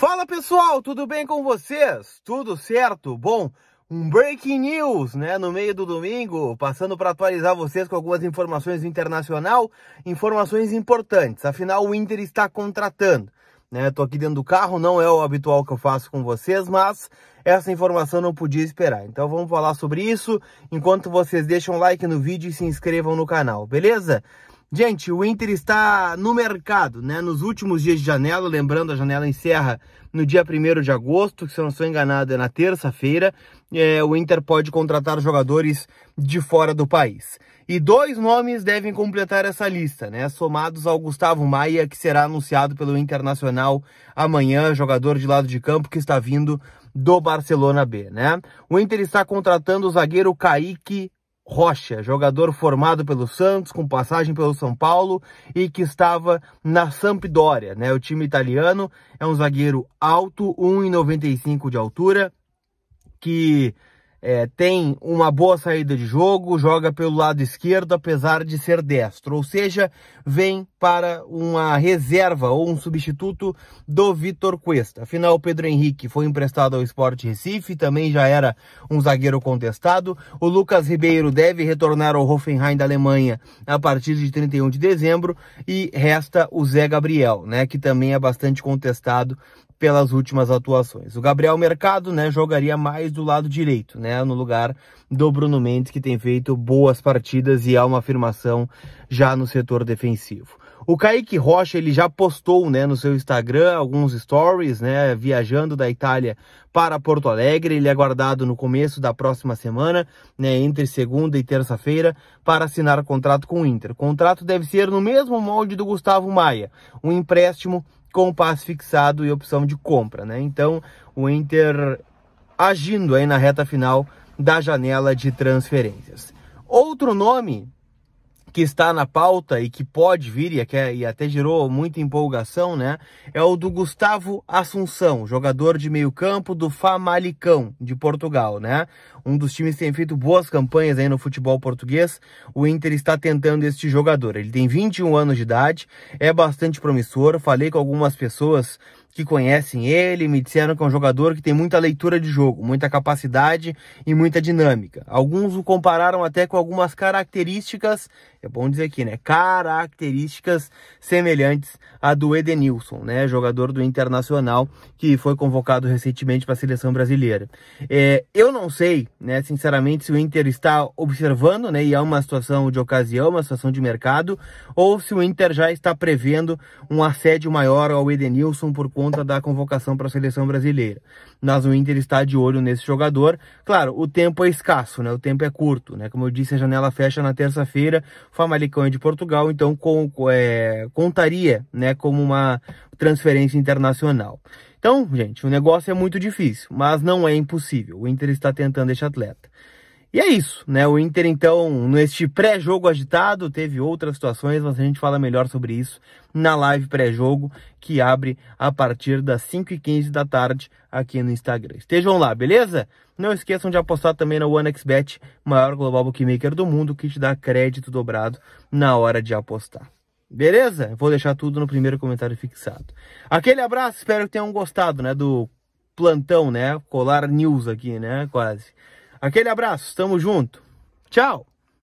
Fala pessoal, tudo bem com vocês? Tudo certo? Bom, um breaking news, né, no meio do domingo, passando para atualizar vocês com algumas informações internacional, informações importantes. Afinal, o Inter está contratando, né? Tô aqui dentro do carro, não é o habitual que eu faço com vocês, mas essa informação não podia esperar. Então vamos falar sobre isso, enquanto vocês deixam like no vídeo e se inscrevam no canal, beleza? Gente, o Inter está no mercado, né? Nos últimos dias de janela, lembrando, a janela encerra no dia 1 de agosto, que se eu não sou enganado é na terça-feira, é, o Inter pode contratar jogadores de fora do país. E dois nomes devem completar essa lista, né? Somados ao Gustavo Maia, que será anunciado pelo Internacional amanhã, jogador de lado de campo que está vindo do Barcelona B, né? O Inter está contratando o zagueiro Kaique Rocha, jogador formado pelo Santos, com passagem pelo São Paulo e que estava na Sampdoria, né? O time italiano é um zagueiro alto, 1,95 de altura, que é, tem uma boa saída de jogo, joga pelo lado esquerdo, apesar de ser destro, ou seja, vem para uma reserva ou um substituto do Vitor Cuesta. Afinal, o Pedro Henrique foi emprestado ao Sport Recife, também já era um zagueiro contestado. O Lucas Ribeiro deve retornar ao Hoffenheim da Alemanha a partir de 31 de dezembro e resta o Zé Gabriel, né, que também é bastante contestado pelas últimas atuações. O Gabriel Mercado, né, jogaria mais do lado direito, né, no lugar do Bruno Mendes, que tem feito boas partidas e há uma afirmação já no setor defensivo. O Kaique Rocha, ele já postou, né, no seu Instagram alguns stories, né, viajando da Itália para Porto Alegre. Ele é aguardado no começo da próxima semana, né, entre segunda e terça-feira, para assinar contrato com o Inter. O contrato deve ser no mesmo molde do Gustavo Maia, um empréstimo com passe fixado e opção de compra, né? Então, o Inter agindo aí na reta final da janela de transferências. Outro nome que está na pauta e que pode vir é é, e até gerou muita empolgação, né? É o do Gustavo Assunção, jogador de meio-campo do Famalicão de Portugal, né? Um dos times que tem feito boas campanhas aí no futebol português. O Inter está tentando este jogador. Ele tem 21 anos de idade, é bastante promissor. Falei com algumas pessoas que conhecem ele me disseram que é um jogador que tem muita leitura de jogo, muita capacidade e muita dinâmica. Alguns o compararam até com algumas características é bom dizer aqui, né? Características semelhantes à do Edenilson, né? Jogador do Internacional que foi convocado recentemente para a seleção brasileira. É, eu não sei, né? Sinceramente, se o Inter está observando, né? E é uma situação de ocasião, uma situação de mercado, ou se o Inter já está prevendo um assédio maior ao Edenilson por conta da convocação para a seleção brasileira. Mas o Inter está de olho nesse jogador. Claro, o tempo é escasso, né? O tempo é curto, né? Como eu disse, a janela fecha na terça-feira. Famalicão é de Portugal, então com, é, contaria né, como uma transferência internacional. Então, gente, o negócio é muito difícil, mas não é impossível. O Inter está tentando este atleta. E é isso, né? O Inter, então, neste pré-jogo agitado, teve outras situações, mas a gente fala melhor sobre isso na live pré-jogo, que abre a partir das 5h15 da tarde aqui no Instagram. Estejam lá, beleza? Não esqueçam de apostar também na OneXBet, maior global bookmaker do mundo, que te dá crédito dobrado na hora de apostar. Beleza? Vou deixar tudo no primeiro comentário fixado. Aquele abraço, espero que tenham gostado, né? Do plantão, né? Colar News aqui, né? Quase. Aquele abraço, tamo junto. Tchau!